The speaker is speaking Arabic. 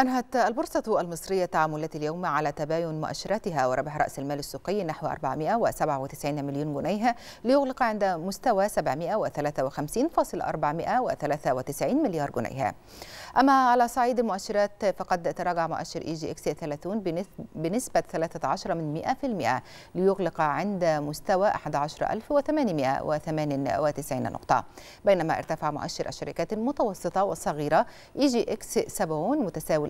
أنهت البورصة المصرية تعاملات اليوم على تباين مؤشراتها وربح رأس المال السوقي نحو 497 مليون جنيه ليغلق عند مستوى 753.493 مليار جنيه أما على صعيد المؤشرات فقد تراجع مؤشر إي جي إكس 30 بنسبة 13 من 100% ليغلق عند مستوى 11898 نقطة بينما ارتفع مؤشر الشركات المتوسطة والصغيرة إي جي إكس 70 متساوي